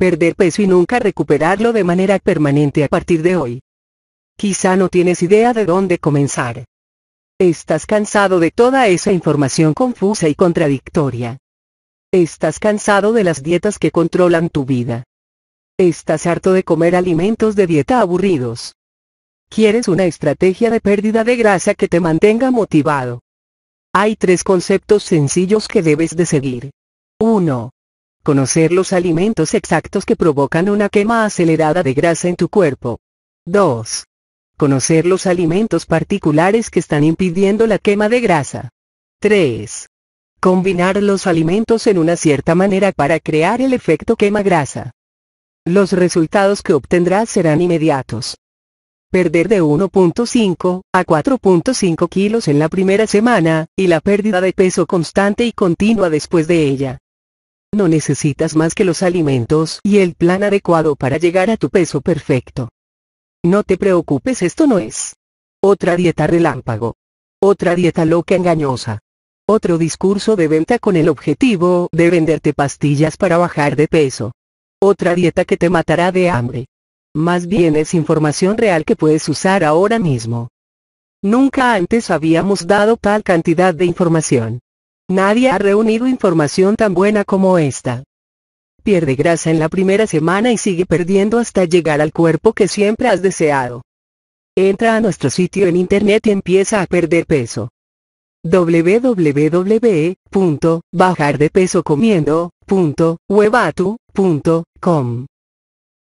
perder peso y nunca recuperarlo de manera permanente a partir de hoy. Quizá no tienes idea de dónde comenzar. Estás cansado de toda esa información confusa y contradictoria. Estás cansado de las dietas que controlan tu vida. Estás harto de comer alimentos de dieta aburridos. Quieres una estrategia de pérdida de grasa que te mantenga motivado. Hay tres conceptos sencillos que debes de seguir. 1 conocer los alimentos exactos que provocan una quema acelerada de grasa en tu cuerpo. 2. Conocer los alimentos particulares que están impidiendo la quema de grasa. 3. Combinar los alimentos en una cierta manera para crear el efecto quema grasa. Los resultados que obtendrás serán inmediatos. Perder de 1.5 a 4.5 kilos en la primera semana, y la pérdida de peso constante y continua después de ella. No necesitas más que los alimentos y el plan adecuado para llegar a tu peso perfecto. No te preocupes, esto no es otra dieta relámpago, otra dieta loca engañosa, otro discurso de venta con el objetivo de venderte pastillas para bajar de peso, otra dieta que te matará de hambre. Más bien es información real que puedes usar ahora mismo. Nunca antes habíamos dado tal cantidad de información. Nadie ha reunido información tan buena como esta. Pierde grasa en la primera semana y sigue perdiendo hasta llegar al cuerpo que siempre has deseado. Entra a nuestro sitio en internet y empieza a perder peso. www.bajardepesocomiendo.webatu.com